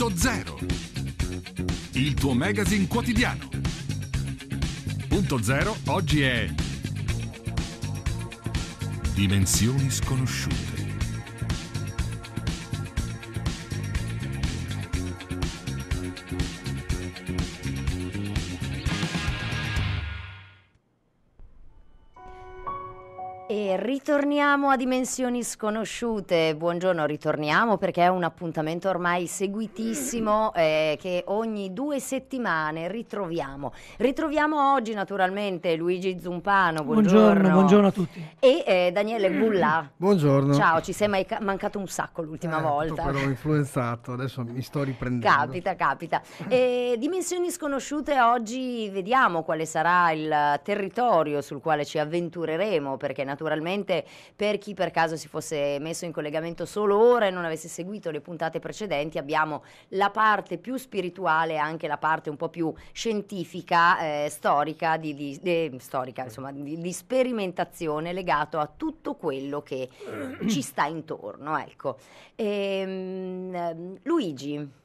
Punto Il tuo magazine quotidiano. Punto Zero oggi è. Dimensioni sconosciute ritorniamo a dimensioni sconosciute. Buongiorno, ritorniamo perché è un appuntamento ormai seguitissimo eh, che ogni due settimane ritroviamo. Ritroviamo oggi naturalmente Luigi Zumpano, buongiorno. Buongiorno, buongiorno a tutti. E eh, Daniele Gulla. Buongiorno. Ciao, ci sei mai mancato un sacco l'ultima eh, volta. Però influenzato, adesso mi sto riprendendo. Capita, capita. E, dimensioni sconosciute oggi vediamo quale sarà il territorio sul quale ci avventureremo perché naturalmente per chi per caso si fosse messo in collegamento solo ora e non avesse seguito le puntate precedenti, abbiamo la parte più spirituale, e anche la parte un po' più scientifica, eh, storica, di, di, eh, storica insomma, di, di, sperimentazione legato a tutto quello che ci sta intorno. Ecco. Ehm, Luigi.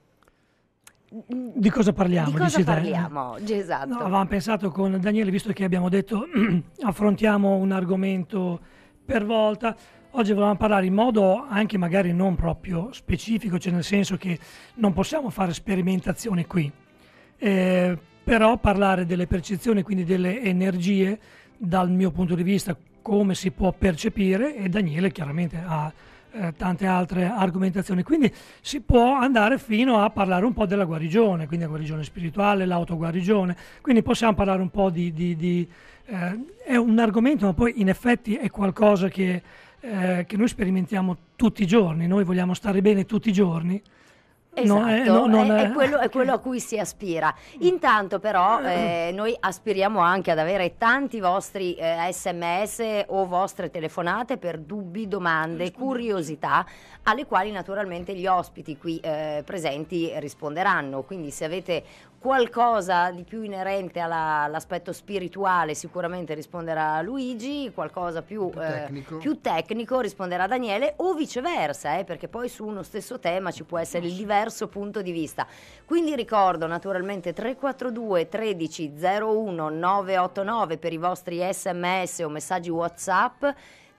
Di cosa parliamo? Di cosa parliamo oggi? Esatto. No, avevamo pensato con Daniele, visto che abbiamo detto affrontiamo un argomento per volta. Oggi volevamo parlare in modo anche magari non proprio specifico, cioè nel senso che non possiamo fare sperimentazione qui, eh, però parlare delle percezioni, quindi delle energie, dal mio punto di vista, come si può percepire e Daniele chiaramente ha eh, tante altre argomentazioni. Quindi si può andare fino a parlare un po' della guarigione, quindi la guarigione spirituale, l'autoguarigione, quindi possiamo parlare un po' di, di, di eh, è un argomento, ma poi in effetti è qualcosa che, eh, che, noi sperimentiamo tutti i giorni, noi vogliamo stare bene tutti i giorni. Esatto, no, eh, no, non, è, è, eh, quello, è, quello, a cui si aspira. Intanto però eh. Eh, noi aspiriamo anche ad avere tanti vostri sms o vostre telefonate per dubbi, domande, curiosità, alle quali naturalmente gli ospiti qui presenti risponderanno. Quindi se avete qualcosa di più inerente all'aspetto spirituale sicuramente risponderà Luigi, qualcosa più, più, eh, tecnico. più tecnico. risponderà Daniele o viceversa, eh, perché poi su uno stesso tema ci può essere il diverso punto di vista. Quindi ricordo naturalmente 342 13 01 989 per i vostri sms o messaggi WhatsApp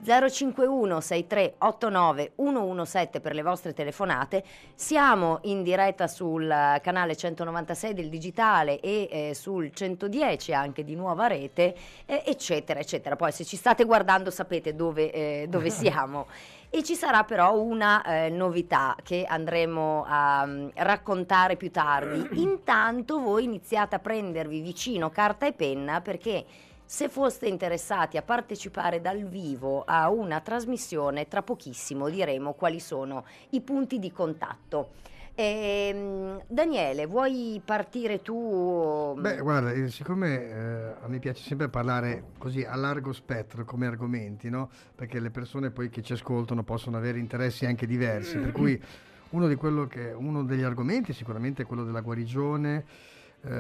051 6389 117 per le vostre telefonate. Siamo in diretta sul eh, canale 196 del digitale e eh, sul 110 anche di nuova rete, eh, eccetera, eccetera. Poi se ci state guardando sapete dove, eh, dove siamo. E ci sarà però una eh, novità che andremo a um, raccontare più tardi. Intanto voi iniziate a prendervi vicino carta e penna perché se foste interessati a partecipare dal vivo a una trasmissione, tra pochissimo diremo quali sono i punti di contatto. E, ehm, Daniele, vuoi partire tu? Beh, guarda, eh, siccome eh, a me piace sempre parlare così a largo spettro come argomenti, no? perché le persone poi che ci ascoltano possono avere interessi anche diversi, per cui uno, che, uno degli argomenti è sicuramente quello della guarigione eh,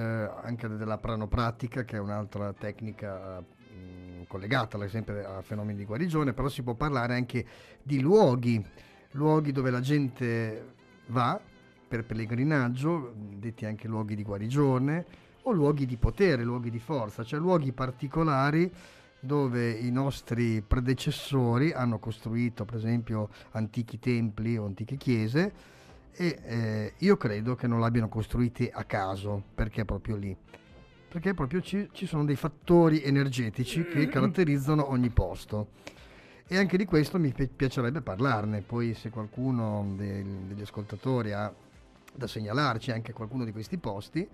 anche della pranopratica, che è un'altra tecnica mh, mm, collegata sempre a fenomeni di guarigione, però si può parlare anche di luoghi, luoghi dove la gente va per pellegrinaggio, detti anche luoghi di guarigione, o luoghi di potere, luoghi di forza, cioè luoghi particolari dove i nostri predecessori hanno costruito per esempio antichi templi o antiche chiese e eh, io credo che non l'abbiano costruiti a caso perché è proprio lì perché proprio ci, ci sono dei fattori energetici che mm. caratterizzano ogni posto e anche di questo mi piacerebbe parlarne poi se qualcuno de- degli ascoltatori ha da segnalarci anche qualcuno di questi posti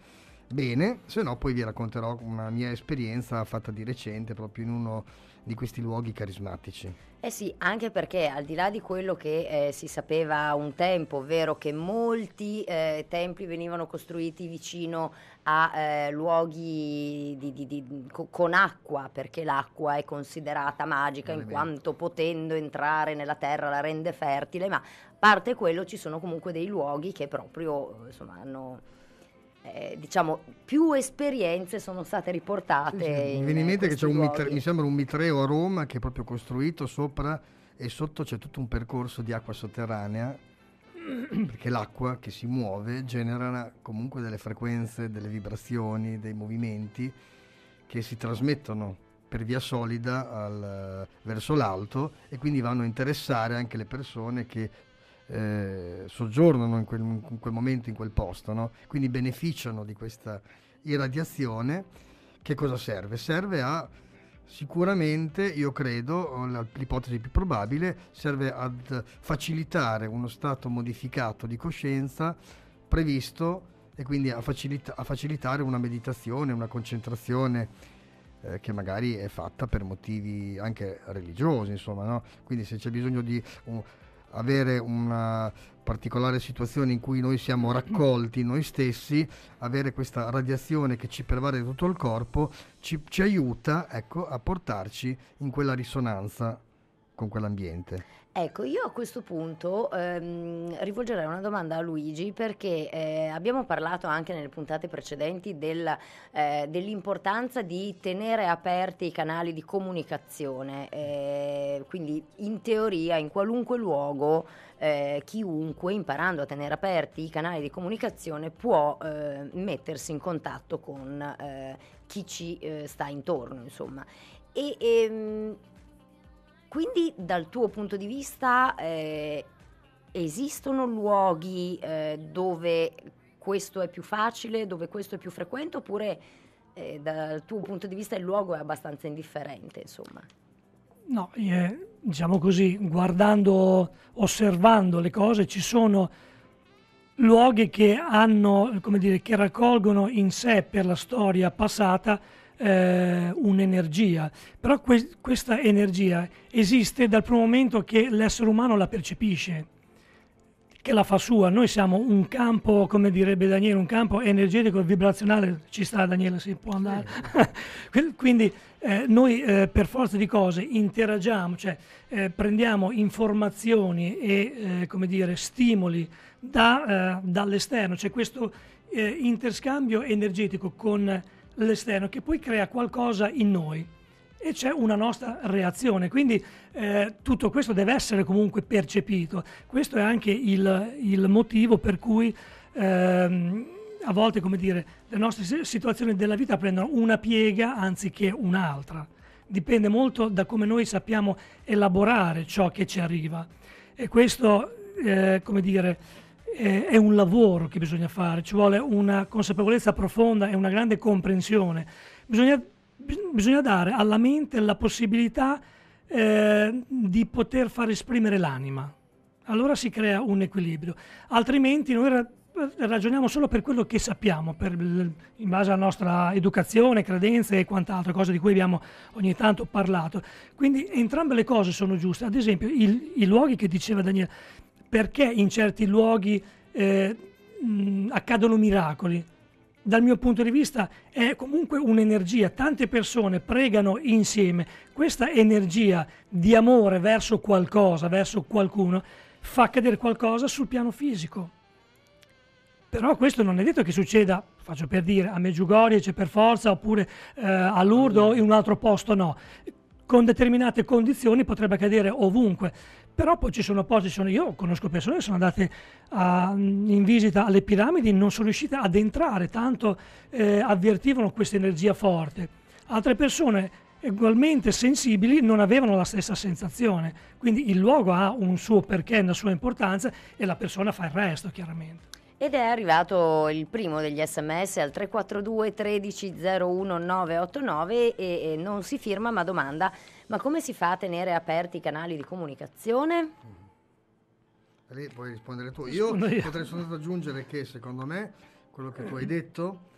bene, se no poi vi racconterò una mia esperienza fatta di recente proprio in uno di questi luoghi carismatici. Eh sì, anche perché al di là di quello che eh, si sapeva un tempo, ovvero che molti eh, templi venivano costruiti vicino a eh, luoghi di, di, di, con acqua, perché l'acqua è considerata magica in quanto potendo entrare nella terra la rende fertile, ma a parte quello ci sono comunque dei luoghi che proprio insomma, hanno eh, diciamo, più esperienze sono state riportate. Sì, sì. In, viene in mente che c'è un mitre, mi sembra un mitreo a Roma che è proprio costruito sopra e sotto c'è tutto un percorso di acqua sotterranea perché l'acqua che si muove genera comunque delle frequenze, delle vibrazioni, dei movimenti che si trasmettono per via solida al, verso l'alto e quindi vanno a interessare anche le persone che eh, soggiornano in quel, in quel, momento, in quel posto, no? quindi beneficiano di questa irradiazione, che cosa serve? Serve a sicuramente, io credo, l'ipotesi più probabile, serve ad facilitare uno stato modificato di coscienza previsto e quindi a, facilita- a facilitare una meditazione, una concentrazione eh, che magari è fatta per motivi anche religiosi, insomma, no? quindi se c'è bisogno di... Un, avere una particolare situazione in cui noi siamo raccolti noi stessi, avere questa radiazione che ci pervade tutto il corpo ci, ci aiuta ecco, a portarci in quella risonanza con quell'ambiente. Ecco, io a questo punto ehm, rivolgerei una domanda a Luigi perché eh, abbiamo parlato anche nelle puntate precedenti del, eh, dell'importanza di tenere aperti i canali di comunicazione, eh, quindi in teoria in qualunque luogo eh, chiunque imparando a tenere aperti i canali di comunicazione può eh, mettersi in contatto con eh, chi ci sta intorno, insomma. E, e, ehm, quindi dal tuo punto di vista eh, esistono luoghi eh, dove questo è più facile, dove questo è più frequente oppure eh, dal tuo punto di vista il luogo è abbastanza indifferente, insomma? No, eh, diciamo così, guardando, osservando le cose, ci sono luoghi che hanno, come dire, che raccolgono in sé per la storia passata eh, un'energia, però que- questa energia esiste dal primo momento che l'essere umano la percepisce, che la fa sua. Noi siamo un campo, come direbbe Daniele, un campo energetico, vibrazionale, ci sta Daniele, si può andare. Sì. Quindi eh, noi eh, per forza di cose interagiamo, cioè eh, prendiamo informazioni e eh, come dire, stimoli da, eh, dall'esterno, c'è cioè questo interscambio energetico con l'esterno che poi crea qualcosa in noi e c'è una nostra reazione. Quindi eh, tutto questo deve essere comunque percepito. Questo è anche il, il motivo per cui ehm, a volte, come dire, le nostre situazioni della vita prendono una piega anziché un'altra. Dipende molto da come noi sappiamo elaborare ciò che ci arriva. E questo, eh, come dire, è un lavoro che bisogna fare, ci vuole una consapevolezza profonda e una grande comprensione. Bisogna, bisogna dare alla mente la possibilità eh, di poter far esprimere l'anima. Allora si crea un equilibrio, altrimenti noi ragioniamo solo per quello che sappiamo, per, in base alla nostra educazione, credenze e quant'altro, cose di cui abbiamo ogni tanto parlato. Quindi entrambe le cose sono giuste. Ad esempio, il, i luoghi che diceva Daniele, perché in certi luoghi eh, accadono miracoli. Dal mio punto di vista è comunque un'energia, tante persone pregano insieme, questa energia di amore verso qualcosa, verso qualcuno, fa cadere qualcosa sul piano fisico. Però questo non è detto che succeda, faccio per dire, a Meggiugorie c'è per forza, oppure eh, a Lourdes o in un altro posto no. Con determinate condizioni potrebbe accadere ovunque però poi ci sono posti, sono, io conosco persone che sono andate a, in visita alle piramidi e non sono riuscite ad entrare, tanto eh, avvertivano questa energia forte. Altre persone ugualmente sensibili non avevano la stessa sensazione, quindi il luogo ha un suo perché, una sua importanza e la persona fa il resto chiaramente. Ed è arrivato il primo degli sms al 342 13 01 989 e, e non si firma ma domanda ma come si fa a tenere aperti i canali di comunicazione? Lì puoi rispondere tu. Io potrei soltanto aggiungere che secondo me quello che tu hai detto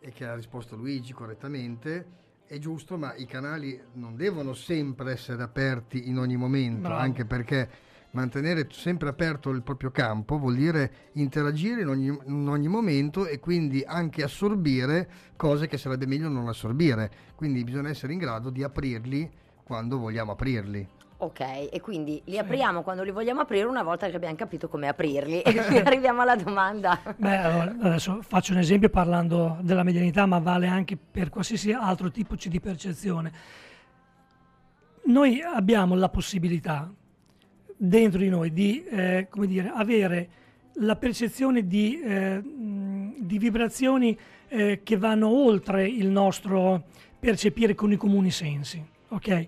e che ha risposto Luigi correttamente è giusto, ma i canali non devono sempre essere aperti in ogni momento, no. anche perché mantenere sempre aperto il proprio campo vuol dire interagire in ogni, in ogni, momento e quindi anche assorbire cose che sarebbe meglio non assorbire. Quindi bisogna essere in grado di aprirli quando vogliamo aprirli. Ok, e quindi li apriamo sì. quando li vogliamo aprire una volta che abbiamo capito come aprirli. E qui arriviamo alla domanda. Beh, allora, adesso faccio un esempio parlando della medianità, ma vale anche per qualsiasi altro tipo di percezione. Noi abbiamo la possibilità dentro di noi di, eh, come dire, avere la percezione di, eh, di vibrazioni eh, che vanno oltre il nostro percepire con i comuni sensi ok?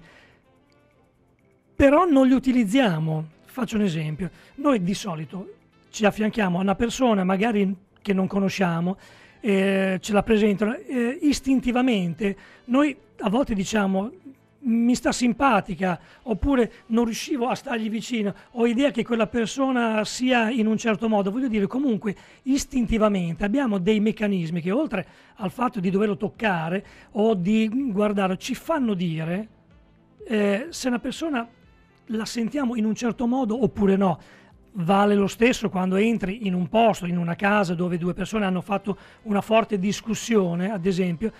Però non li utilizziamo. Faccio un esempio. Noi di solito ci affianchiamo a una persona magari che non conosciamo, eh, ce la presentano eh, istintivamente. Noi a volte diciamo mi sta simpatica oppure non riuscivo a stargli vicino, ho idea che quella persona sia in un certo modo, voglio dire comunque istintivamente abbiamo dei meccanismi che oltre al fatto di doverlo toccare o di mm, guardarlo ci fanno dire eh, se una persona la sentiamo in un certo modo oppure no. Vale lo stesso quando entri in un posto, in una casa dove due persone hanno fatto una forte discussione, ad esempio,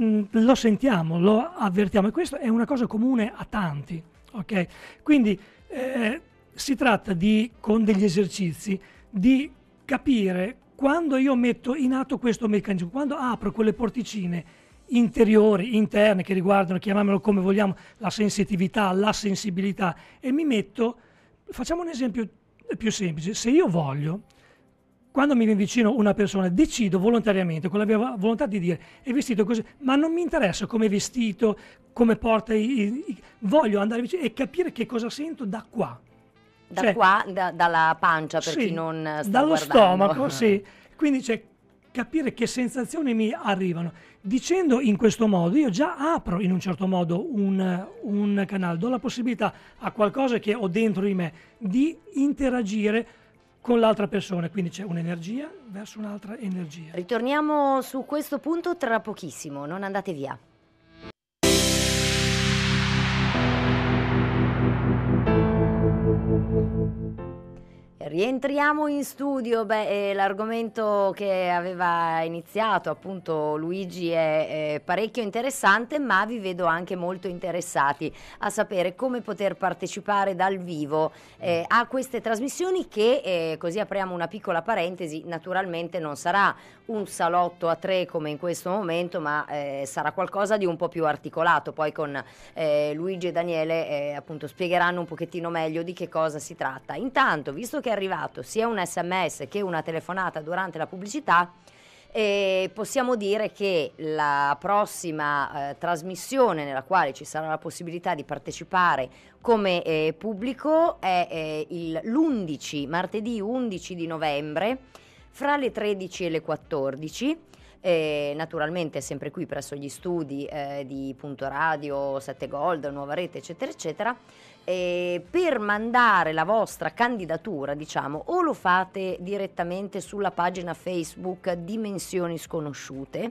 Mm, lo sentiamo, lo avvertiamo e questa è una cosa comune a tanti. Okay? Quindi eh, si tratta di, con degli esercizi di capire quando io metto in atto questo meccanismo, quando apro quelle porticine interiori, interne, che riguardano, chiamiamolo come vogliamo, la sensitività, la sensibilità, e mi metto, facciamo un esempio più semplice, se io voglio quando mi viene vicino una persona decido volontariamente, con la mia volontà di dire è vestito così, ma non mi interessa come è vestito, come porta, i, i, voglio andare vicino e capire che cosa sento da qua. Da cioè, qua, da, dalla pancia per sì, chi non sta dallo guardando. stomaco, sì. Quindi cioè, capire che sensazioni mi arrivano. Dicendo in questo modo, io già apro in un certo modo un, un canale, do la possibilità a qualcosa che ho dentro di me di interagire con l'altra persona, quindi c'è un'energia verso un'altra energia. Ritorniamo su questo punto tra pochissimo, non andate via. Rientriamo in studio, beh, eh, l'argomento che aveva iniziato appunto Luigi è, è, parecchio interessante ma vi vedo anche molto interessati a sapere come poter partecipare dal vivo eh, mm. a queste trasmissioni che, eh, così apriamo una piccola parentesi, naturalmente non sarà un salotto a tre come in questo momento, ma eh, sarà qualcosa di un po' più articolato. Poi con eh, Luigi e Daniele eh, appunto spiegheranno un pochettino meglio di che cosa si tratta. Intanto, visto che è arrivato sia un sms che una telefonata durante la pubblicità, e eh, possiamo dire che la prossima eh, trasmissione nella quale ci sarà la possibilità di partecipare come eh, pubblico è eh, l'11 martedì 11 di novembre fra le 13 e le 14. E eh, naturalmente sempre qui presso gli studi eh, di Punto Radio, 7 Gold, Nuova Rete, eccetera, eccetera. E eh, per mandare la vostra candidatura, diciamo, o lo fate direttamente sulla pagina Facebook Dimensioni Sconosciute,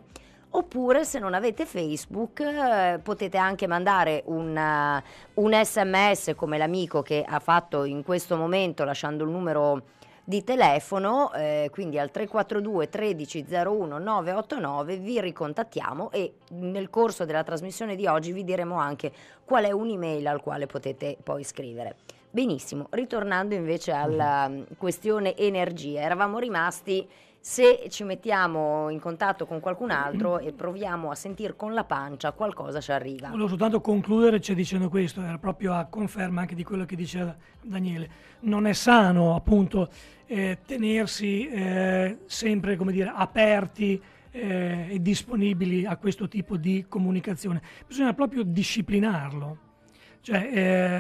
oppure se non avete Facebook eh, potete anche mandare una, un sms come l'amico che ha fatto in questo momento lasciando il numero di telefono, eh, quindi al 342 13 01 989 vi ricontattiamo e nel corso della trasmissione di oggi vi diremo anche qual è un'email al quale potete poi scrivere. Benissimo, ritornando invece alla mm, questione energia, eravamo rimasti se ci mettiamo in contatto con qualcun altro e proviamo a sentire con la pancia qualcosa ci arriva. Volevo soltanto concludere cioè, dicendo questo, era proprio a conferma anche di quello che diceva Daniele. Non è sano appunto eh, tenersi eh, sempre come dire, aperti eh, e disponibili a questo tipo di comunicazione, bisogna proprio disciplinarlo. Cioè,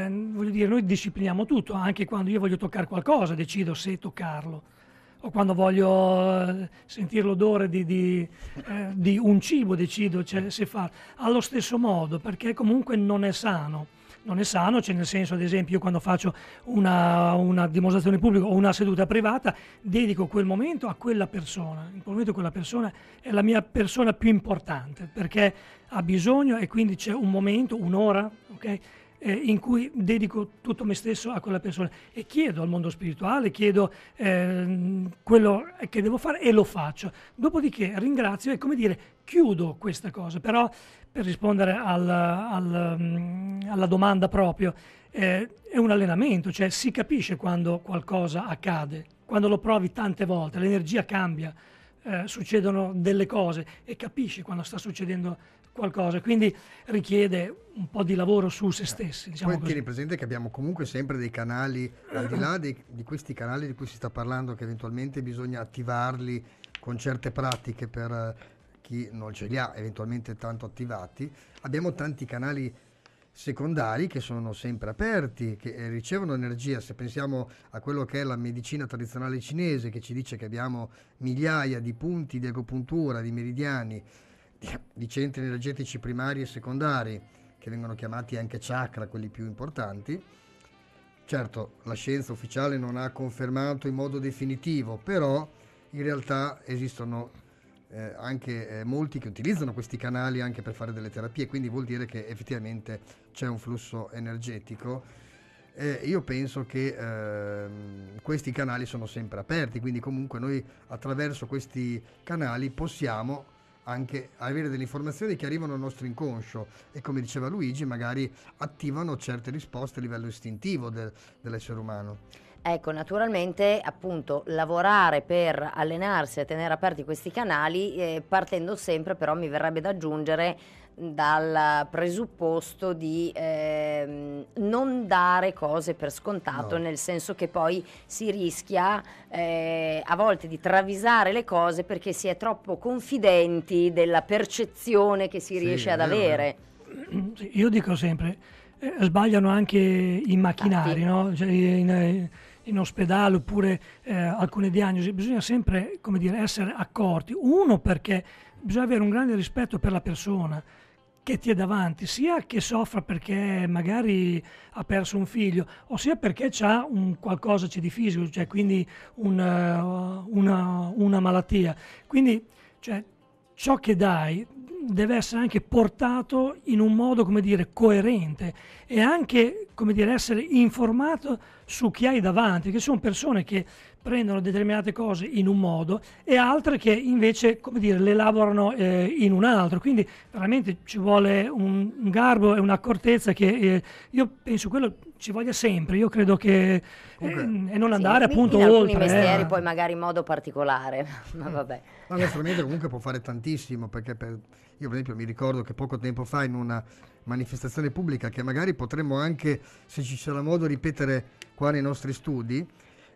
eh, voglio dire, noi discipliniamo tutto, anche quando io voglio toccare qualcosa, decido se toccarlo o quando voglio eh, sentire l'odore di, di, eh, di un cibo decido cioè, se farlo. Allo stesso modo, perché comunque non è sano non è sano, cioè nel senso ad esempio io quando faccio una, una, dimostrazione pubblica o una seduta privata dedico quel momento a quella persona, in quel momento quella persona è la mia persona più importante perché ha bisogno e quindi c'è un momento, un'ora, okay, eh, in cui dedico tutto me stesso a quella persona e chiedo al mondo spirituale, chiedo eh, quello che devo fare e lo faccio. Dopodiché ringrazio e come dire chiudo questa cosa, però per rispondere al, al, mm, alla domanda proprio, eh, è un allenamento, cioè si capisce quando qualcosa accade, quando lo provi tante volte, l'energia cambia eh, succedono delle cose e capisci quando sta succedendo qualcosa, quindi richiede un po' di lavoro su se certo. stessi. Diciamo Poi così. tieni presente che abbiamo comunque sempre dei canali, al di là di, di questi canali di cui si sta parlando, che eventualmente bisogna attivarli con certe pratiche per chi non ce li ha eventualmente tanto attivati, abbiamo tanti canali secondari che sono sempre aperti, che eh, ricevono energia. Se pensiamo a quello che è la medicina tradizionale cinese, che ci dice che abbiamo migliaia di punti di agopuntura, di meridiani, di, centri energetici primari e secondari, che vengono chiamati anche chakra, quelli più importanti. Certo, la scienza ufficiale non ha confermato in modo definitivo, però in realtà esistono eh, anche eh, molti che utilizzano questi canali anche per fare delle terapie, quindi vuol dire che effettivamente c'è un flusso energetico, eh, io penso che eh, questi canali sono sempre aperti, quindi comunque noi attraverso questi canali possiamo anche avere delle informazioni che arrivano al nostro inconscio e come diceva Luigi magari attivano certe risposte a livello istintivo de- dell'essere umano. Ecco, naturalmente appunto lavorare per allenarsi e tenere aperti questi canali, eh, partendo sempre però mi verrebbe da aggiungere dal presupposto di ehm, non dare cose per scontato, no. nel senso che poi si rischia eh, a volte di travisare le cose perché si è troppo confidenti della percezione che si sì, riesce ad avere. Io dico sempre, eh, sbagliano anche i macchinari, no? cioè, in, eh, in, ospedale oppure eh, alcune diagnosi, bisogna sempre dire, essere accorti. Uno perché bisogna avere un grande rispetto per la persona che ti è davanti, sia che soffra perché magari ha perso un figlio, o sia perché ha un qualcosa di fisico, cioè quindi una, eh, una, una malattia. Quindi cioè, ciò che dai deve essere anche portato in un modo, come dire, coerente e anche, come dire, essere informato su chi hai davanti, che sono persone che prendono determinate cose in un modo e altre che invece come dire, le elaborano eh, in un altro. Quindi veramente ci vuole un, un garbo e un'accortezza che eh, io penso quello ci voglia sempre. Io credo che okay. Eh, e non andare sì, appunto in oltre. In eh. mestieri eh. poi magari in modo particolare, ma vabbè. Ma l'astromedico comunque può fare tantissimo perché per, io per esempio mi ricordo che poco tempo fa in una manifestazione pubblica che magari potremmo anche, se ci sarà modo, ripetere qua nei nostri studi,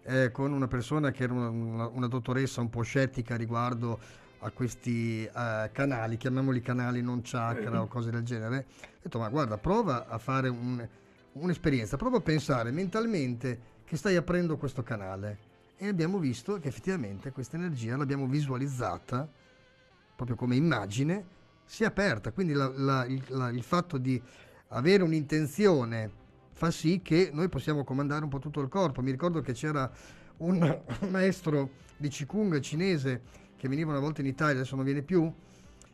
eh, con una persona che era una, una, una, dottoressa un po' scettica riguardo a questi eh, canali, chiamiamoli canali non chakra eh. o cose del genere, ho detto ma guarda prova a fare un, un'esperienza, prova a pensare mentalmente che stai aprendo questo canale e abbiamo visto che effettivamente questa energia l'abbiamo visualizzata proprio come immagine, si è aperta, quindi la, la, il, la, il fatto di avere un'intenzione fa sì che noi possiamo comandare un po' tutto il corpo. Mi ricordo che c'era un maestro di Qigong cinese che veniva una volta in Italia, adesso non viene più,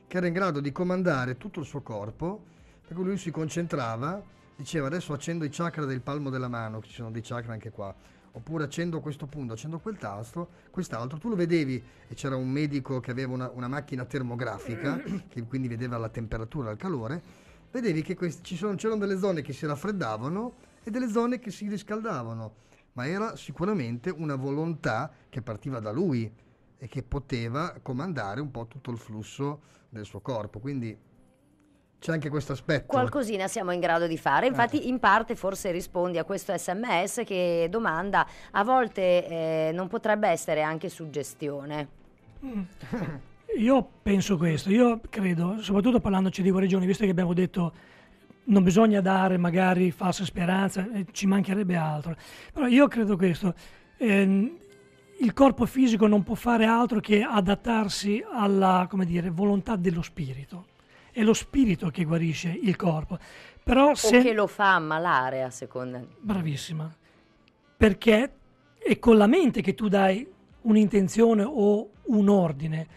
che era in grado di comandare tutto il suo corpo, per lui si concentrava, diceva adesso accendo i chakra del palmo della mano, che ci sono dei chakra anche qua, oppure accendo questo punto, accendo quel tasto, quest'altro, tu lo vedevi e c'era un medico che aveva una, una macchina termografica, che quindi vedeva la temperatura, il calore, vedevi che questi, sono, c'erano delle zone che si raffreddavano e delle zone che si riscaldavano, ma era sicuramente una volontà che partiva da lui e che poteva comandare un po' tutto il flusso del suo corpo. Quindi c'è anche questo aspetto. Qualcosina siamo in grado di fare, infatti eh. in parte forse rispondi a questo sms che domanda, a volte eh, non potrebbe essere anche suggestione. Mm. Io penso questo, io credo, soprattutto parlandoci di guarigioni, visto che abbiamo detto non bisogna dare magari false speranze, eh, ci mancherebbe altro, però io credo questo, ehm, il corpo fisico non può fare altro che adattarsi alla dire, volontà dello spirito, è lo spirito che guarisce il corpo. Però se... O che lo fa ammalare a seconda. Bravissima, perché è con la mente che tu dai un'intenzione o un ordine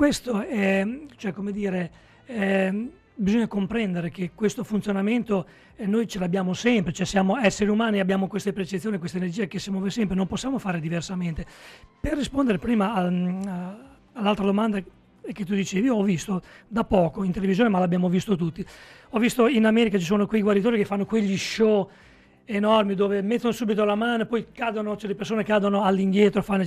questo è, cioè come dire, è, ehm, bisogna comprendere che questo funzionamento eh, noi ce l'abbiamo sempre, cioè siamo esseri umani, abbiamo queste percezioni, questa energia che si muove sempre, non possiamo fare diversamente. Per rispondere prima al, mm, a, all'altra domanda che tu dicevi, io ho visto da poco in televisione, ma l'abbiamo visto tutti, ho visto in America ci sono quei guaritori che fanno quegli show enormi dove mettono subito la mano, e poi cadono, cioè le persone cadono all'indietro, fanno...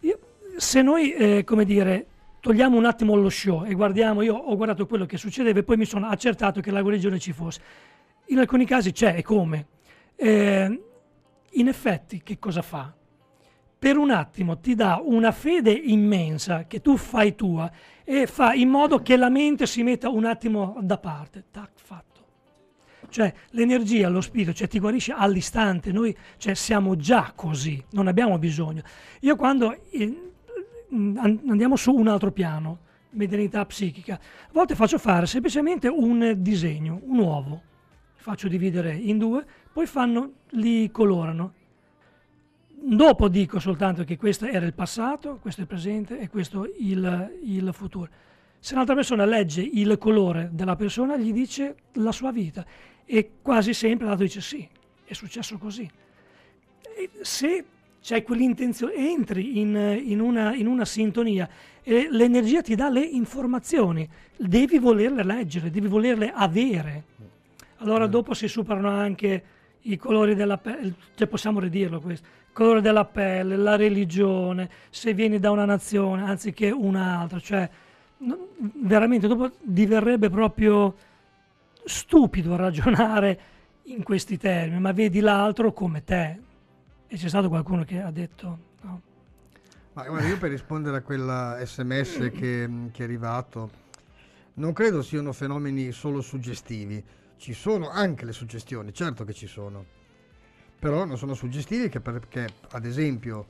Io, se noi, eh, come dire, togliamo un attimo lo show e guardiamo, io ho guardato quello che succedeva e poi mi sono accertato che la guarigione ci fosse. In alcuni casi c'è e come. Eh, in effetti che cosa fa? Per un attimo ti dà una fede immensa che tu fai tua e fa in modo che la mente si metta un attimo da parte. Tac, fatto. Cioè l'energia, lo spirito, cioè, ti guarisce all'istante, noi cioè, siamo già così, non abbiamo bisogno. Io quando... Eh, Mm, andiamo su un altro piano, medianità psichica. A volte faccio fare semplicemente un disegno, un uovo, faccio dividere in due, poi fanno, li colorano. Dopo dico soltanto che questo era il passato, questo è il presente e questo il, il futuro. Se un'altra persona legge il colore della persona, gli dice la sua vita e quasi sempre l'altro dice sì, è successo così. E se c'è quell'intenzione, entri in, in, una, in, una, sintonia e l'energia ti dà le informazioni, devi volerle leggere, devi volerle avere. Allora mm. dopo si superano anche i colori della pelle, cioè possiamo ridirlo questo, il colore della pelle, la religione, se vieni da una nazione anziché un'altra, cioè no, veramente dopo diverrebbe proprio stupido ragionare in questi termini, ma vedi l'altro come te e c'è stato qualcuno che ha detto no. Ma guarda, io per rispondere a quella sms mm. che, che è arrivato, non credo siano fenomeni solo suggestivi, ci sono anche le suggestioni, certo che ci sono, però non sono suggestivi perché ad esempio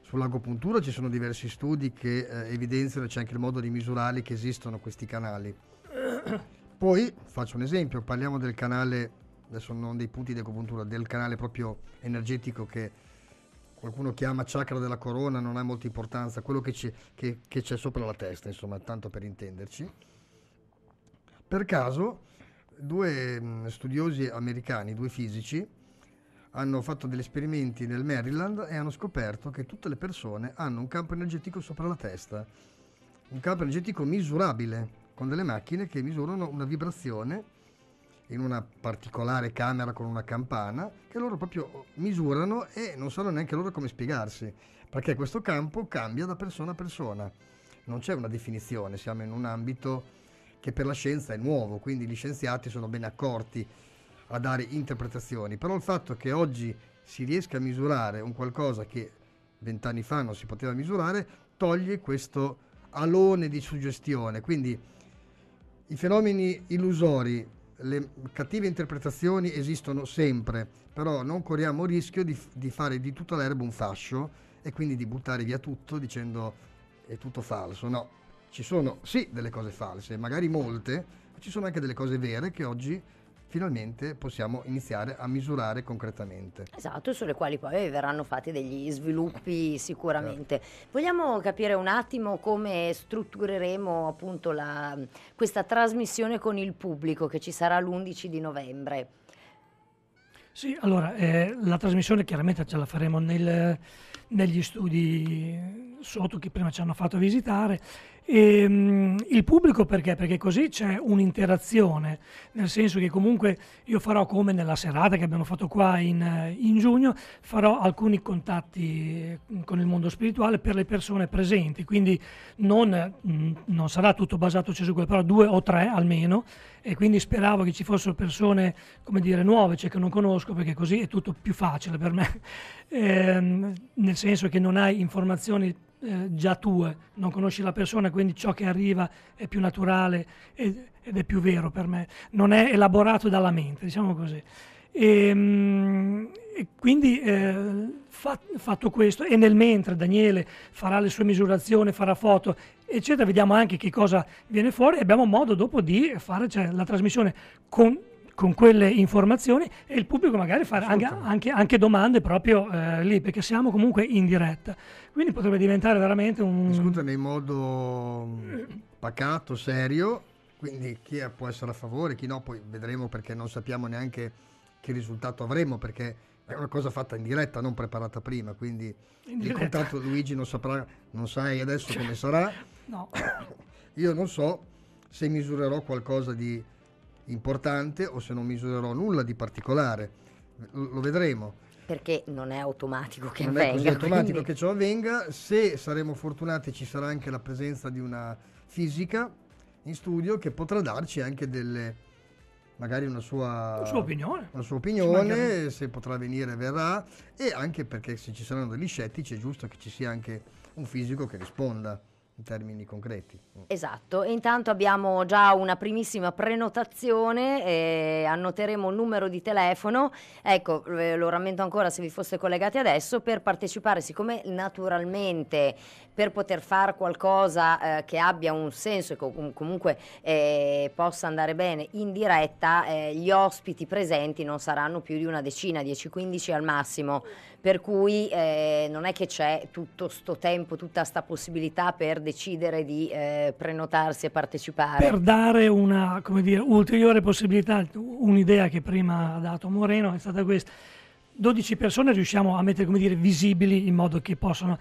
sull'agopuntura ci sono diversi studi che eh, evidenziano, c'è anche il modo di misurare che esistono questi canali. Poi faccio un esempio, parliamo del canale adesso non dei punti di acupuntura, del canale proprio energetico che qualcuno chiama chakra della corona, non ha molta importanza, quello che c'è, che, che c'è sopra la testa, insomma, tanto per intenderci. Per caso, due mm, studiosi americani, due fisici, hanno fatto degli esperimenti nel Maryland e hanno scoperto che tutte le persone hanno un campo energetico sopra la testa, un campo energetico misurabile con delle macchine che misurano una vibrazione in una particolare camera con una campana che loro proprio misurano e non sanno neanche loro come spiegarsi, perché questo campo cambia da persona a persona. Non c'è una definizione, siamo in un ambito che per la scienza è nuovo, quindi gli scienziati sono ben accorti a dare interpretazioni, però il fatto che oggi si riesca a misurare un qualcosa che vent'anni fa non si poteva misurare toglie questo alone di suggestione, quindi i fenomeni illusori le cattive interpretazioni esistono sempre, però non corriamo il rischio di, di fare di tutta l'erba un fascio e quindi di buttare via tutto dicendo è tutto falso. No, ci sono sì delle cose false, magari molte, ma ci sono anche delle cose vere che oggi finalmente possiamo iniziare a misurare concretamente. Esatto, sulle quali poi verranno fatti degli sviluppi certo. sicuramente. Certo. Vogliamo capire un attimo come struttureremo appunto la, questa trasmissione con il pubblico che ci sarà l'11 di novembre. Sì, allora eh, la trasmissione chiaramente ce la faremo nel, negli studi sotto che prima ci hanno fatto visitare e, ehm, il pubblico perché? Perché così c'è un'interazione, nel senso che comunque io farò come nella serata che abbiamo fatto qua in, in giugno, farò alcuni contatti eh, con il mondo spirituale per le persone presenti, quindi non, mm, non sarà tutto basato su quello, però due o tre almeno e quindi speravo che ci fossero persone come dire nuove, cioè che non conosco perché così è tutto più facile per me, eh, nel senso che non hai informazioni eh, già tue, non conosci la persona, quindi ciò che arriva è più naturale ed, ed è più vero per me, non è elaborato dalla mente, diciamo così. E, ehm, e quindi eh, fa, fatto questo, e nel mentre Daniele farà le sue misurazioni, farà foto, eccetera, vediamo anche che cosa viene fuori e abbiamo modo dopo di fare cioè, la trasmissione con con quelle informazioni e il pubblico magari fare anche, anche, anche, domande proprio eh, lì, perché siamo comunque in diretta. Quindi potrebbe diventare veramente un... Discuterne in modo eh. pacato, serio, quindi chi può essere a favore, chi no, poi vedremo perché non sappiamo neanche che risultato avremo, perché è una cosa fatta in diretta, non preparata prima, quindi il contatto Luigi non saprà, non sai adesso come cioè, sarà. No. Io non so se misurerò qualcosa di importante o se non misurerò nulla di particolare. Lo vedremo. Perché non è automatico che non avvenga. Non è automatico quindi... che ciò avvenga. Se saremo fortunati ci sarà anche la presenza di una fisica in studio che potrà darci anche delle magari una sua, una sua opinione, una sua opinione se potrà venire verrà e anche perché se ci saranno degli scettici è giusto che ci sia anche un fisico che risponda in termini concreti. Mm. Esatto, intanto abbiamo già una primissima prenotazione, eh, annoteremo il numero di telefono, ecco eh, lo rammento ancora se vi foste collegati adesso, per partecipare, siccome naturalmente per poter fare qualcosa eh, che abbia un senso e com- comunque eh, possa andare bene in diretta, eh, gli ospiti presenti non saranno più di una decina, 10-15 al massimo per cui eh, non è che c'è tutto sto tempo, tutta sta possibilità per decidere di eh, prenotarsi e partecipare. Per dare una dire, ulteriore possibilità, un'idea che prima ha dato Moreno è stata questa. 12 persone riusciamo a mettere dire, visibili in modo che possano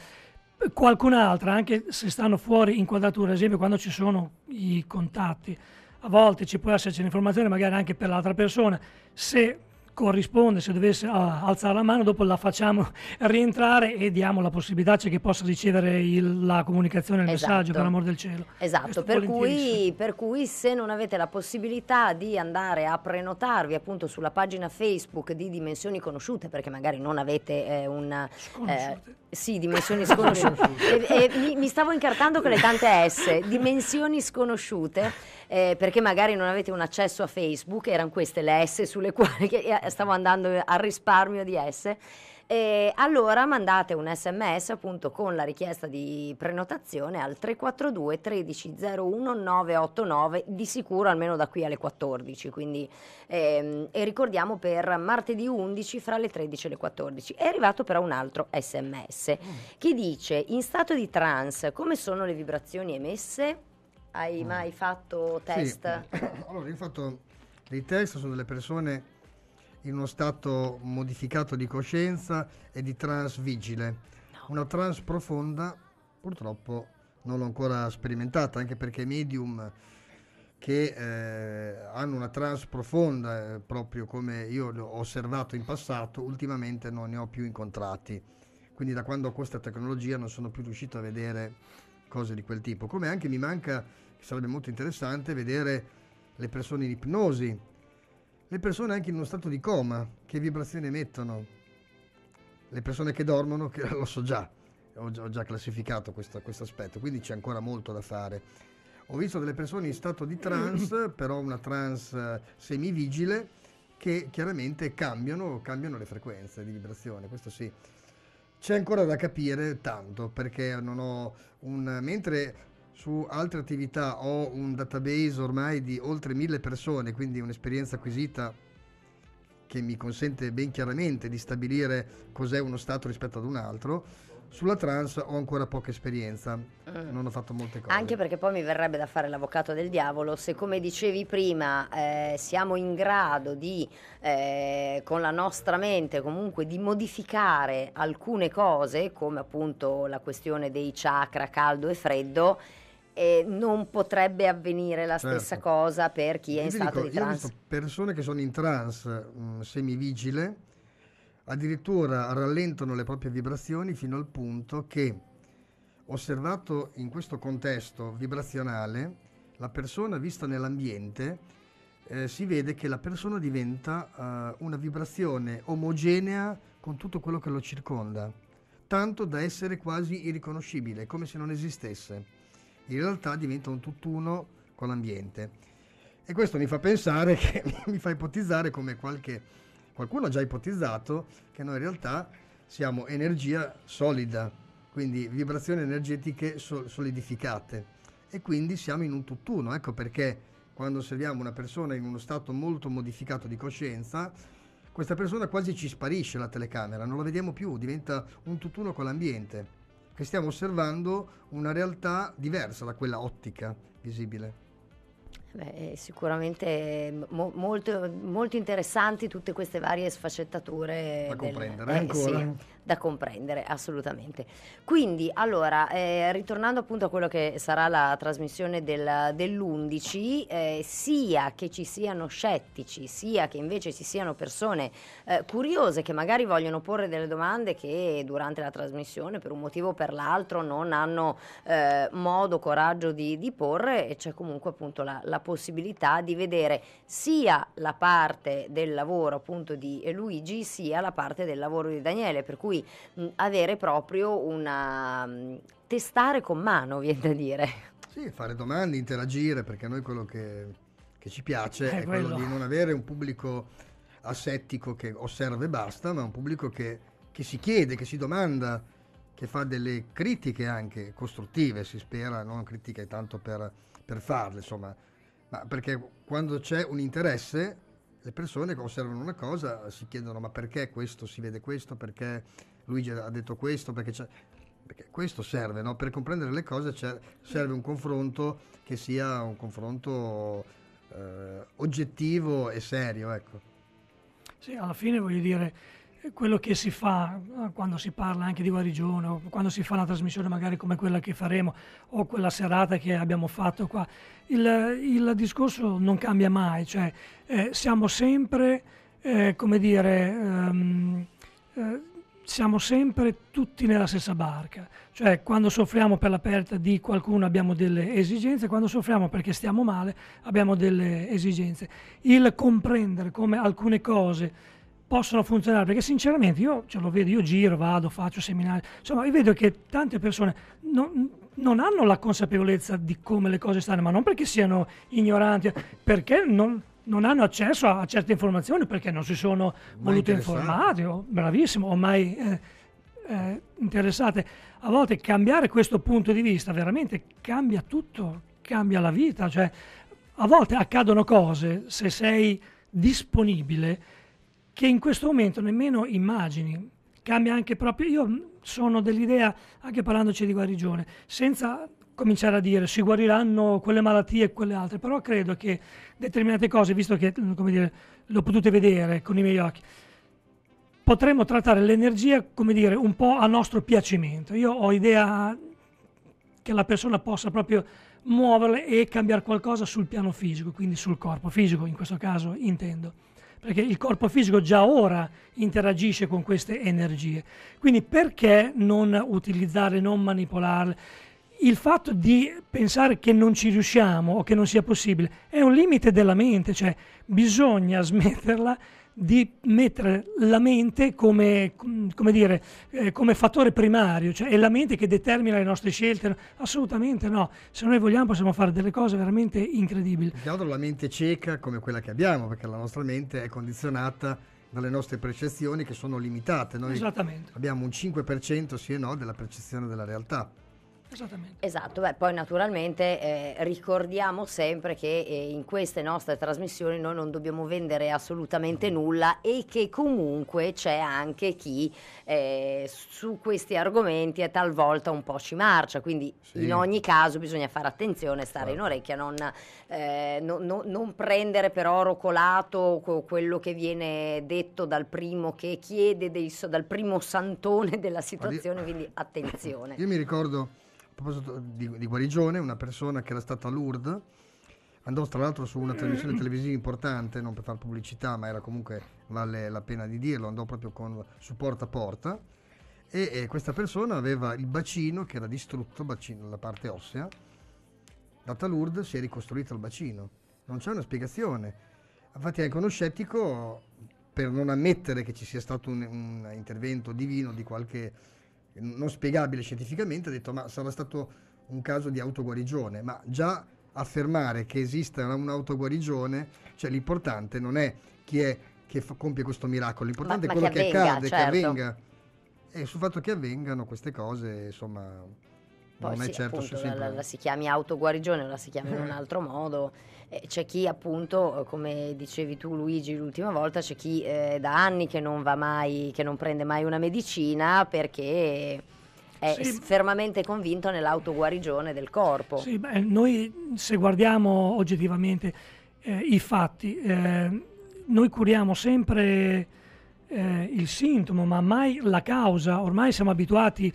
qualcun'altra, anche se stanno fuori inquadratura, ad esempio quando ci sono i contatti, a volte ci può esserci un'informazione magari anche per l'altra persona, se corrisponde, se dovesse alzare la mano, dopo la facciamo rientrare e diamo la possibilità cioè, che possa ricevere il, la comunicazione, il esatto. messaggio, per l'amor del cielo. Esatto, per cui, per cui, se non avete la possibilità di andare a prenotarvi appunto sulla pagina Facebook di Dimensioni Conosciute, perché magari non avete eh, una... Eh, sì, dimensioni sconosciute. e, e, mi, mi stavo incartando con le tante S, dimensioni sconosciute eh, perché magari non avete un accesso a Facebook, erano queste le S sulle quali eh, stavo andando eh, al risparmio di S. E allora mandate un sms appunto con la richiesta di prenotazione al 342 1301 989 di sicuro almeno da qui alle 14 quindi, ehm, e ricordiamo per martedì 11 fra le 13 e le 14 è arrivato però un altro sms mm. che dice in stato di trance come sono le vibrazioni emesse? Hai mm. mai fatto test? Sì. Allora, io ho fatto dei test su delle persone in uno stato modificato di coscienza e di trans vigile. No. Una trans profonda, purtroppo, non l'ho ancora sperimentata, anche perché i medium che eh, hanno una trans profonda, eh, proprio come io ho osservato in passato, ultimamente non ne ho più incontrati. Quindi da quando ho questa tecnologia non sono più riuscito a vedere cose di quel tipo. Come anche mi manca sarebbe molto interessante vedere le persone in ipnosi, le persone anche in uno stato di coma, che vibrazioni emettono, le persone che dormono, che lo so già, ho già, ho già classificato questo, questo aspetto, quindi c'è ancora molto da fare. Ho visto delle persone in stato di trance, però una trance eh, semivigile, che chiaramente cambiano, cambiano le frequenze di vibrazione, questo sì. C'è ancora da capire tanto perché non ho un... mentre su altre attività ho un database ormai di oltre mille persone, quindi un'esperienza acquisita che mi consente ben chiaramente di stabilire cos'è uno stato rispetto ad un altro. Sulla trans ho ancora poca esperienza, mm. non ho fatto molte cose. Anche perché poi mi verrebbe da fare l'avvocato del diavolo, se come dicevi prima eh, siamo in grado di, eh, con la nostra mente comunque, di modificare alcune cose, come appunto la questione dei chakra caldo e freddo, eh, non potrebbe avvenire la certo. stessa cosa per chi è in stato dico, di trans. Io ho persone che sono in trans mh, mm, semivigile, addirittura rallentano le proprie vibrazioni fino al punto che, osservato in questo contesto vibrazionale, la persona vista nell'ambiente, eh, si vede che la persona diventa eh, una vibrazione omogenea con tutto quello che lo circonda, tanto da essere quasi irriconoscibile, come se non esistesse in realtà diventa un tutt'uno con l'ambiente. E questo mi fa pensare, che, mi fa ipotizzare come qualche, qualcuno ha già ipotizzato, che noi in realtà siamo energia solida, quindi vibrazioni energetiche solidificate e quindi siamo in un tutt'uno. Ecco perché quando osserviamo una persona in uno stato molto modificato di coscienza, questa persona quasi ci sparisce la telecamera, non la vediamo più, diventa un tutt'uno con l'ambiente che stiamo osservando una realtà diversa da quella ottica visibile. Beh, sicuramente mo- molto, molto, interessanti tutte queste varie sfaccettature. Da comprendere del, eh, eh, ancora. Sì da comprendere, assolutamente. Quindi, allora, eh, ritornando appunto a quello che sarà la trasmissione del, dell'11, eh, sia che ci siano scettici, sia che invece ci siano persone eh, curiose che magari vogliono porre delle domande che durante la trasmissione, per un motivo o per l'altro, non hanno eh, modo, coraggio di, di porre, e c'è comunque appunto la, la possibilità di vedere sia la parte del lavoro appunto di Luigi, sia la parte del lavoro di Daniele, per cui cui mh, avere proprio una mh, testare con mano, viene da dire. Sì, fare domande, interagire, perché a noi quello che, che ci piace è, eh, è quello. quello di non avere un pubblico assettico che osserva e basta, ma un pubblico che, che si chiede, che si domanda, che fa delle critiche anche costruttive, si spera, non critiche tanto per, per farle, insomma, ma perché quando c'è un interesse le persone osservano una cosa, si chiedono ma perché questo si vede questo, perché Luigi ha detto questo, perché c'è perché questo serve, no? per comprendere le cose serve un confronto che sia un confronto eh, oggettivo e serio. Ecco. Sì, alla fine voglio dire, quello che si fa eh, quando si parla anche di guarigione o quando si fa una trasmissione magari come quella che faremo o quella serata che abbiamo fatto qua, il, il discorso non cambia mai, cioè eh, siamo sempre, eh, come dire, um, eh, siamo sempre tutti nella stessa barca, cioè quando soffriamo per la perdita di qualcuno abbiamo delle esigenze, quando soffriamo perché stiamo male abbiamo delle esigenze. Il comprendere come alcune cose possono funzionare perché sinceramente io ce lo vedo, io giro, vado, faccio seminari, insomma io vedo che tante persone non, non hanno la consapevolezza di come le cose stanno, ma non perché siano ignoranti, perché non, non hanno accesso a, a, certe informazioni, perché non si sono volute informare, o, bravissimo, o mai eh, eh, interessate. A volte cambiare questo punto di vista veramente cambia tutto, cambia la vita, cioè a volte accadono cose se sei disponibile che in questo momento nemmeno immagini, cambia anche proprio, io sono dell'idea, anche parlandoci di guarigione, senza cominciare a dire si guariranno quelle malattie e quelle altre, però credo che determinate cose, visto che mm, come dire, l'ho potute vedere con i miei occhi, potremmo trattare l'energia come dire un po' a nostro piacimento. Io ho idea che la persona possa proprio muoverle e cambiare qualcosa sul piano fisico, quindi sul corpo fisico in questo caso intendo perché il corpo fisico già ora interagisce con queste energie. Quindi perché non utilizzare, non manipolarle? Il fatto di pensare che non ci riusciamo o che non sia possibile è un limite della mente, cioè bisogna smetterla di mettere la mente come, come, dire, eh, come fattore primario, cioè è la mente che determina le nostre scelte? Assolutamente no, se noi vogliamo possiamo fare delle cose veramente incredibili. Più altro la mente cieca come quella che abbiamo, perché la nostra mente è condizionata dalle nostre percezioni che sono limitate. Noi Esattamente. Abbiamo un 5% sì e no della percezione della realtà. Esattamente. Esatto, beh, poi naturalmente eh, ricordiamo sempre che eh, in queste nostre trasmissioni noi non dobbiamo vendere assolutamente nulla e che comunque c'è anche chi eh, su questi argomenti è talvolta un po' ci marcia, quindi sì. in ogni caso bisogna fare attenzione, stare in certo. orecchia, non, eh, no, no, non prendere per oro colato quello che viene detto dal primo che chiede, dei, dal primo santone della situazione, quindi attenzione. Io mi ricordo proposito di, di guarigione, una persona che era stata a Lourdes, andò tra l'altro su una trasmissione mm. televisiva importante, non per fare pubblicità, ma era comunque, vale la pena di dirlo, andò proprio con, su porta a porta e, e questa persona aveva il bacino che era distrutto, bacino, la parte ossea, data Lourdes si è ricostruito il bacino, non c'è una spiegazione. Infatti anche uno scettico, per non ammettere che ci sia stato un, un intervento divino di qualche non spiegabile scientificamente, ha detto ma sarà stato un caso di autoguarigione, ma già affermare che esista un'autoguarigione, cioè l'importante non è chi è che fa, compie questo miracolo, l'importante ma, è quello che, avvenga, che accade, certo. che avvenga. E sul fatto che avvengano queste cose, insomma, poi non sì, è certo appunto, la, la, si chiami autoguarigione o la si chiama in un altro modo. Eh, c'è chi appunto, eh, come dicevi tu Luigi l'ultima volta, c'è chi eh, da anni che non va mai, che non prende mai una medicina perché è sì. fermamente convinto nell'autoguarigione del corpo. Sì, beh, noi se guardiamo oggettivamente eh, i fatti, eh, noi curiamo sempre eh, il sintomo, ma mai la causa. Ormai siamo abituati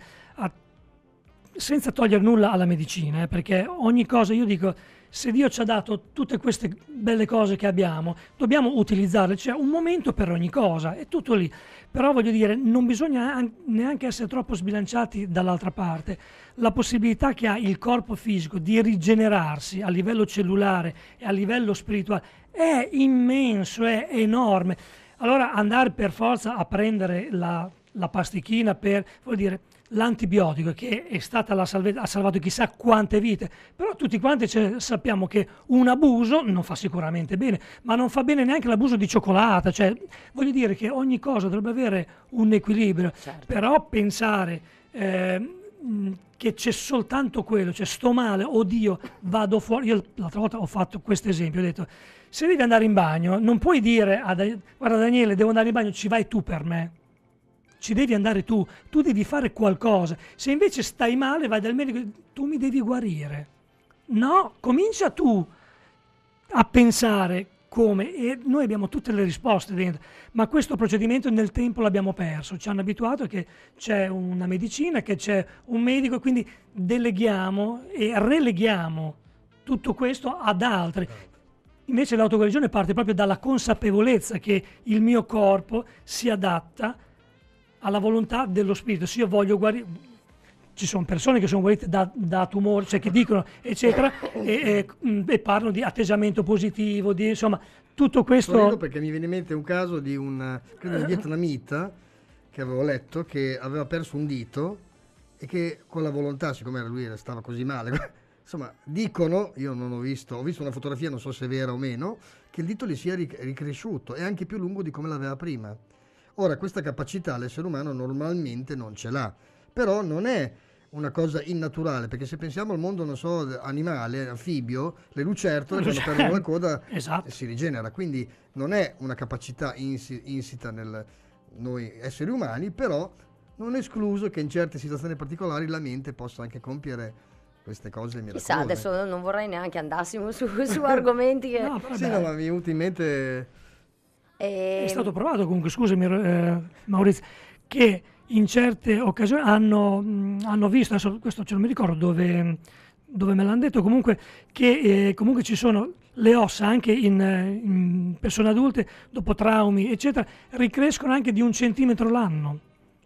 senza togliere nulla alla medicina, eh, perché ogni cosa, io dico, se Dio ci ha dato tutte queste belle cose che abbiamo, dobbiamo utilizzarle, c'è un momento per ogni cosa, è tutto lì. Però voglio dire, non bisogna neanche essere troppo sbilanciati dall'altra parte. La possibilità che ha il corpo fisico di rigenerarsi a livello cellulare e a livello spirituale è immenso, è enorme. Allora andare per forza a prendere la, la pastichina per, vuol dire, l'antibiotico che è stata la salve- ha salvato chissà quante vite, però tutti quanti sappiamo che un abuso non fa sicuramente bene, ma non fa bene neanche l'abuso di cioccolata, cioè voglio dire che ogni cosa dovrebbe avere un equilibrio, certo. però pensare eh, che c'è soltanto quello, cioè sto male, oddio, vado fuori, io l'altra volta ho fatto questo esempio, ho detto se devi andare in bagno non puoi dire a da- guarda Daniele devo andare in bagno, ci vai tu per me ci devi andare tu, tu devi fare qualcosa. Se invece stai male, vai dal medico, tu mi devi guarire. No, comincia tu a pensare come e noi abbiamo tutte le risposte dentro, ma questo procedimento nel tempo l'abbiamo perso, ci hanno abituato che c'è una medicina, che c'è un medico, quindi deleghiamo e releghiamo tutto questo ad altri. Invece l'autoguarigione parte proprio dalla consapevolezza che il mio corpo si adatta alla volontà dello spirito. Se io voglio guarire, ci sono persone che sono guarite da, da tumore, cioè che dicono eccetera, e, e, mm, e, parlano di atteggiamento positivo, di insomma tutto questo. Sorrido perché mi viene in mente un caso di un vietnamita che avevo letto che aveva perso un dito e che con la volontà, siccome lui stava così male, insomma dicono, io non ho visto, ho visto una fotografia, non so se è vera o meno, che il dito gli sia ric- ricresciuto e anche più lungo di come l'aveva prima. Ora, questa capacità l'essere umano normalmente non ce l'ha, però non è una cosa innaturale, perché se pensiamo al mondo, non so, animale, anfibio, le lucertole quando perdono la coda esatto. Eh, si rigenera, quindi non è una capacità insi- insita nel noi esseri umani, però non è escluso che in certe situazioni particolari la mente possa anche compiere queste cose mi Chissà, adesso non vorrei neanche andassimo su, su argomenti che... No, sì, no, ma mi è venuto in mente e... È stato provato comunque, scusami eh, Maurizio, che in certe occasioni hanno, hanno visto, adesso questo non mi ricordo dove, dove me l'hanno detto, comunque che eh, comunque ci sono le ossa anche in, in persone adulte dopo traumi eccetera, ricrescono anche di un centimetro l'anno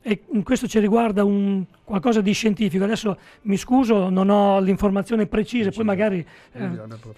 e questo ci riguarda un, qualcosa di scientifico. Adesso mi scuso, non ho l'informazione precisa, poi magari eh,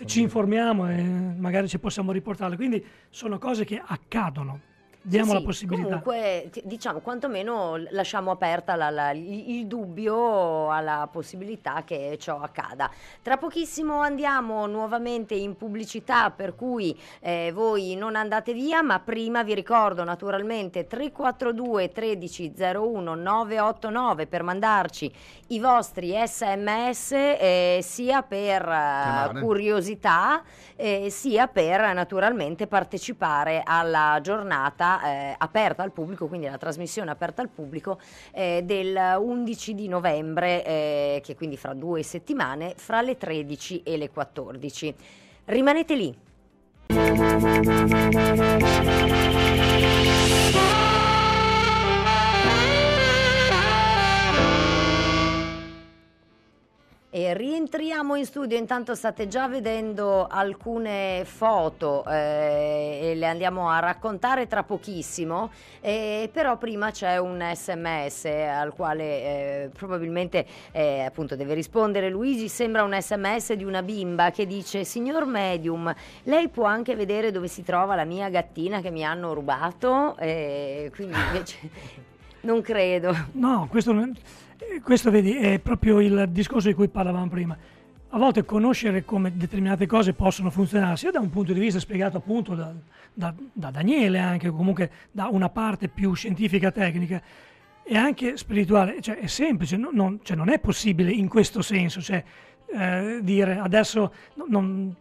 ci informiamo e magari ci possiamo riportarle. Quindi sono cose che accadono diamo sì, la possibilità. Comunque, diciamo, quantomeno lasciamo aperta la, la, il, il, dubbio alla possibilità che ciò accada. Tra pochissimo andiamo nuovamente in pubblicità, per cui eh, voi non andate via, ma prima vi ricordo naturalmente 342 1301 989 per mandarci i vostri sms eh, sia per eh, curiosità eh, sia per naturalmente partecipare alla giornata sarà eh, aperta al pubblico, quindi la trasmissione aperta al pubblico eh, del 11 di novembre, eh, che quindi fra due settimane, fra le 13 e le 14. Rimanete lì. E rientriamo in studio, intanto state già vedendo alcune foto eh, e le andiamo a raccontare tra pochissimo, eh, però prima c'è un sms al quale eh, probabilmente eh, appunto deve rispondere Luigi, sembra un sms di una bimba che dice signor medium, lei può anche vedere dove si trova la mia gattina che mi hanno rubato, quindi invece... Non credo. No, questo, questo vedi, è proprio il discorso di cui parlavamo prima. A volte conoscere come determinate cose possono funzionare, sia da un punto di vista spiegato appunto da, da, da Daniele, anche comunque da una parte più scientifica tecnica, e anche spirituale, cioè è semplice, no, non, cioè, non, è possibile in questo senso, cioè, eh, dire adesso non,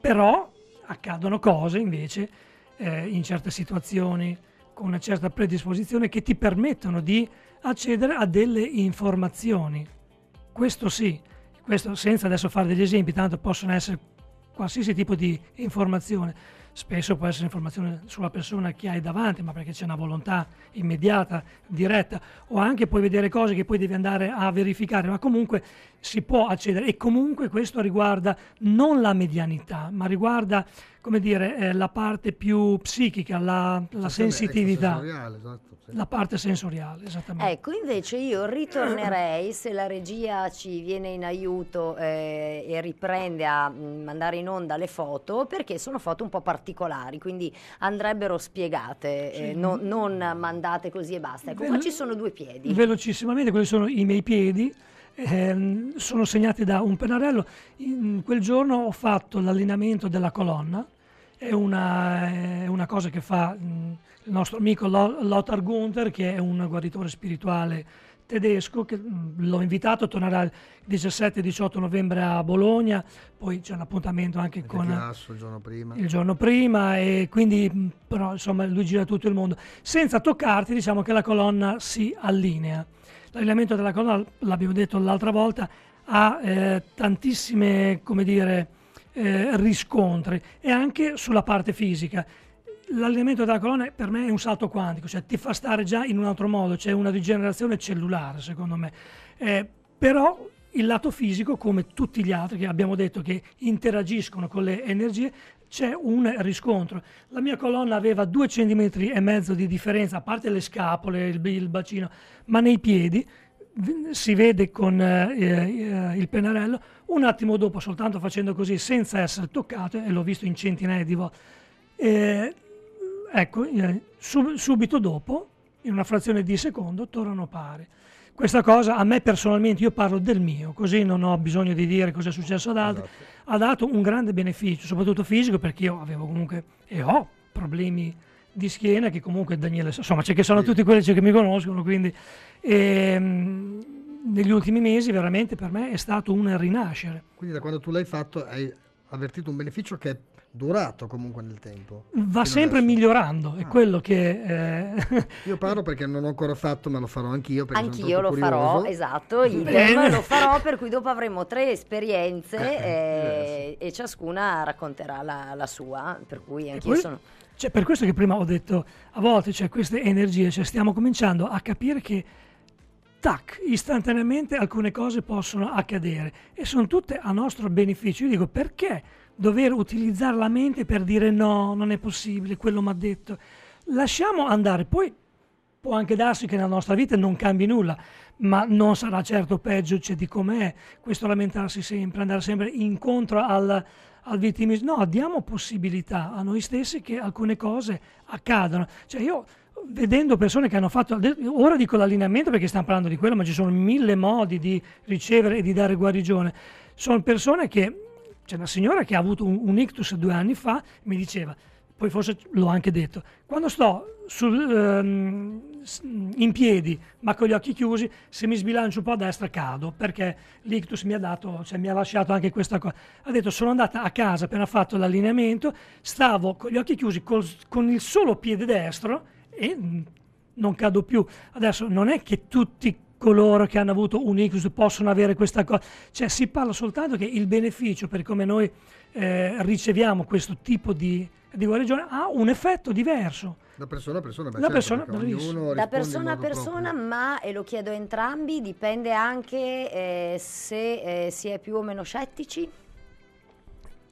però accadono cose invece eh, in certe situazioni una certa predisposizione che ti permettono di accedere a delle informazioni. Questo sì, questo senza adesso fare degli esempi, tanto possono essere qualsiasi tipo di informazione spesso può essere informazione sulla persona che hai davanti, ma perché c'è una volontà immediata, diretta, o anche puoi vedere cose che poi devi andare a verificare, ma comunque si può accedere e comunque questo riguarda non la medianità, ma riguarda come dire, eh, la parte più psichica, la, la sensitività. Esatto. La parte sensoriale, esattamente. Ecco, invece io ritornerei, se la regia ci viene in aiuto eh, e riprende a mm, mandare in onda le foto, perché sono foto un po' particolari, quindi andrebbero spiegate, eh, sì. eh, no, non mandate così e basta. Ecco, Velo- qua ci sono due piedi. Velocissimamente, quelli sono i miei piedi. Eh, sono segnati da un pennarello. In quel giorno ho fatto l'allineamento della colonna è una, è una cosa che fa mm, il nostro amico Lothar Gunther, che è un guaritore spirituale tedesco, che mm, l'ho invitato tornerà il 17-18 novembre a Bologna, poi c'è un appuntamento anche il con... Chiasso, il giorno prima. Il giorno prima, e quindi mm, però insomma lui gira tutto il mondo. Senza toccarti diciamo che la colonna si allinea. L'allineamento della colonna, l'abbiamo detto l'altra volta, ha eh, tantissime, come dire eh, riscontri e anche sulla parte fisica. L'allenamento della colonna per me è un salto quantico, cioè ti fa stare già in un altro modo, c'è una rigenerazione cellulare secondo me. Eh, però il lato fisico, come tutti gli altri che abbiamo detto che interagiscono con le energie, c'è un riscontro. La mia colonna aveva due centimetri e mezzo di differenza, a parte le scapole, il, il bacino, ma nei piedi si vede con eh, eh, il pennarello, un attimo dopo soltanto facendo così senza essere toccato, e l'ho visto in centinaia di volte, eh, ecco, eh, sub, subito dopo, in una frazione di secondo, tornano pari. Questa cosa a me personalmente, io parlo del mio, così non ho bisogno di dire cosa è successo ad altri, esatto. ha dato un grande beneficio, soprattutto fisico, perché io avevo comunque e ho problemi di schiena che comunque Daniele, insomma, c'è cioè che sono sì. tutti quelli cioè che mi conoscono, quindi e, ehm, negli ultimi mesi veramente per me è stato un rinascere. Quindi da quando tu l'hai fatto hai avvertito un beneficio che è durato comunque nel tempo. Va sempre adesso. migliorando, è ah. quello che... Eh... Io parlo perché non ho ancora fatto, ma lo farò anch'io. Anch'io lo curioso. farò, esatto, idem, lo farò, per cui dopo avremo tre esperienze eh, eh, e ciascuna racconterà la, la sua, per cui anch'io sono... Cioè, per questo che prima ho detto, a volte cioè, queste energie, cioè, stiamo cominciando a capire che tac, istantaneamente alcune cose possono accadere e sono tutte a nostro beneficio. Io dico perché dover utilizzare la mente per dire no, non è possibile, quello mi ha detto. Lasciamo andare, poi può anche darsi che nella nostra vita non cambi nulla, ma non sarà certo peggio cioè, di com'è questo lamentarsi sempre, andare sempre incontro al, al vittimismo, no, diamo possibilità a noi stessi che alcune cose accadano. Cioè io vedendo persone che hanno fatto, ora dico l'allineamento perché stiamo parlando di quello, ma ci sono mille modi di ricevere e di dare guarigione, sono persone che, c'è una signora che ha avuto un, un ictus due anni fa, mi diceva, poi forse l'ho anche detto, quando sto sul... Um, in piedi ma con gli occhi chiusi, se mi sbilancio un po' a destra cado perché l'ictus mi ha dato, cioè mi ha lasciato anche questa cosa. Ha detto sono andata a casa appena fatto l'allineamento, stavo con gli occhi chiusi col, con il solo piede destro e mm, non cado più. Adesso non è che tutti coloro che hanno avuto un ictus possono avere questa cosa, cioè si parla soltanto che il beneficio per come noi eh, riceviamo questo tipo di, di guarigione ha un effetto diverso da persona a persona, beh, da certo, persona, da persona a persona, proprio. ma e lo chiedo a entrambi, dipende anche eh, se eh, si è più o meno scettici.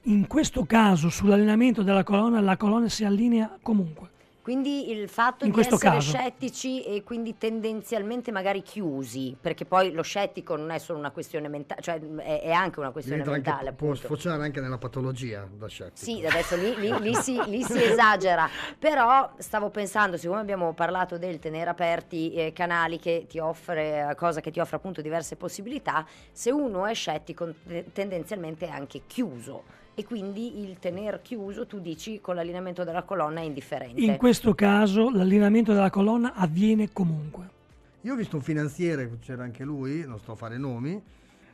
In questo caso sull'allenamento della colonna, la colonna si allinea comunque. Quindi il fatto in di essere caso. scettici e quindi tendenzialmente magari chiusi, perché poi lo scettico non è solo una questione mentale, cioè mm, è, è, anche una questione Diventa mentale. Anche, può sfociare anche nella patologia da scettico. Sì, adesso lì, lì, lì, si, lì, si, esagera, però stavo pensando, siccome abbiamo parlato del tenere aperti eh, canali che ti offre, eh, cosa che ti offre appunto diverse possibilità, se uno è scettico tendenzialmente è anche chiuso e quindi il tenere chiuso tu dici con l'allineamento della colonna è indifferente. In questo caso l'allineamento della colonna avviene comunque. Io ho visto un finanziere, c'era anche lui, non sto a fare nomi,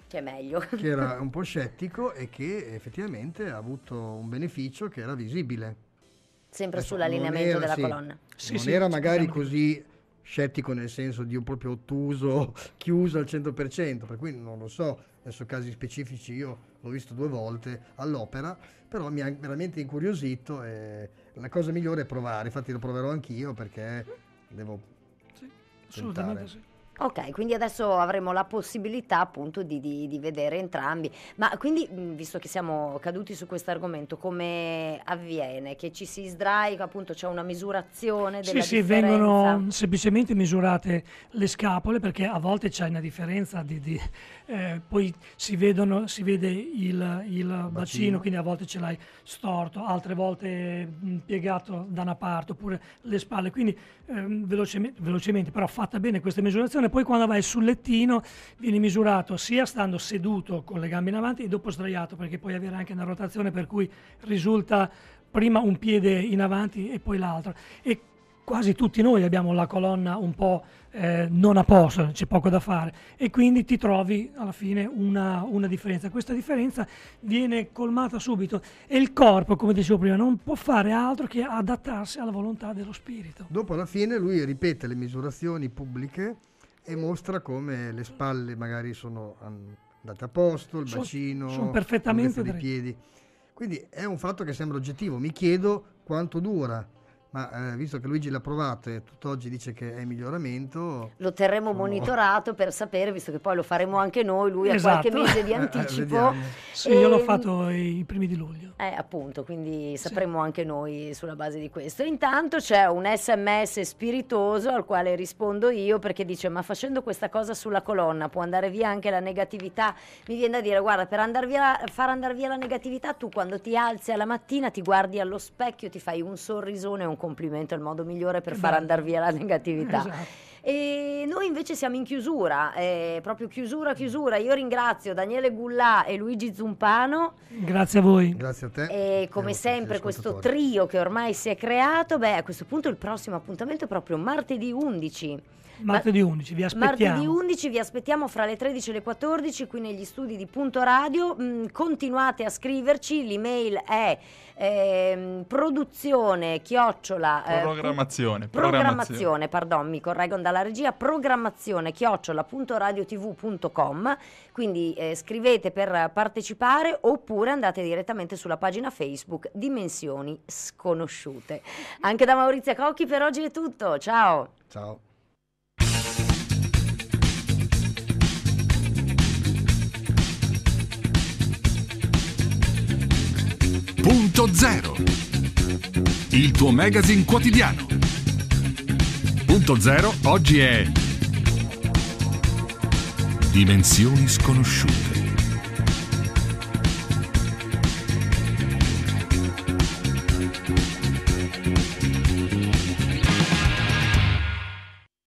che è meglio. che era un po' scettico e che effettivamente ha avuto un beneficio che era visibile. Sempre Adesso, sull'allineamento era, della sì, colonna. Sì, non sì, era magari così scettico nel senso di un proprio ottuso, chiuso al 100%, per cui non lo so, adesso casi specifici io l'ho visto due volte all'opera, però mi ha veramente incuriosito e la cosa migliore è provare, infatti lo proverò anch'io perché devo... Sì, assolutamente tentare. sì. Ok, quindi adesso avremo la possibilità appunto di, di, di vedere entrambi. Ma quindi, visto che siamo caduti su questo argomento, come avviene? Che ci si sdrai, appunto c'è una misurazione della Sì, sì, vengono semplicemente misurate le scapole perché a volte c'è una differenza, di, di- eh, poi si, vedono- si vede il, il bacino. Bacino. quindi a volte ce l'hai storto, altre volte piegato da una parte oppure le spalle. Quindi ehm, velocemente, velocemente, però fatta bene questa misurazione persone poi quando vai sul lettino vieni misurato sia stando seduto con le gambe in avanti e dopo sdraiato perché puoi avere anche una rotazione per cui risulta prima un piede in avanti e poi l'altro. E quasi tutti noi abbiamo la colonna un po' eh, non a posto, c'è poco da fare e quindi ti trovi alla fine una, una, differenza. Questa differenza viene colmata subito e il corpo, come dicevo prima, non può fare altro che adattarsi alla volontà dello spirito. Dopo alla fine lui ripete le misurazioni pubbliche e mostra come le spalle magari sono andate a posto, il sono, bacino, sono perfettamente i piedi. Quindi è un fatto che sembra oggettivo. Mi chiedo quanto dura ma eh, visto che Luigi l'ha provato e tutt'oggi dice che è in miglioramento... Lo terremo sono... monitorato per sapere, visto che poi lo faremo anche noi, lui esatto. ha qualche esatto. mese di eh, anticipo. sì, e... io l'ho ehm, fatto i primi di luglio. Eh, appunto, quindi sapremo sì. anche noi sulla base di questo. Intanto c'è un sms spiritoso al quale rispondo io perché dice ma facendo questa cosa sulla colonna può andare via anche la negatività? Mi viene da dire guarda, per andar via, far andare via la negatività tu quando ti alzi alla mattina ti guardi allo specchio, ti fai un sorrisone, un compagno complimento è il modo migliore per Beh. far andare via la negatività. Esatto. E noi invece siamo in chiusura, eh, proprio chiusura, chiusura. Io ringrazio Daniele Gullà e Luigi Zumpano. Grazie a voi. Grazie a te. E come e sempre questo trio che ormai si è creato, beh a questo punto il prossimo appuntamento è proprio martedì 11. Martedì 11 vi aspettiamo. Martedì 11 vi aspettiamo fra le 13 e le 14 qui negli studi di Punto Radio. Mm, continuate a scriverci, l'email è eh, produzione chiocciola eh, programmazione, programmazione, pardon, mi correggo dalla regia, programmazione chiocciola.radiotv.com. Quindi eh, scrivete per partecipare oppure andate direttamente sulla pagina Facebook Dimensioni sconosciute. Anche da Maurizia Cocchi per oggi è tutto. Ciao. Ciao. Punto Zero. Il tuo magazine quotidiano. Punto Zero oggi è... Dimensioni sconosciute.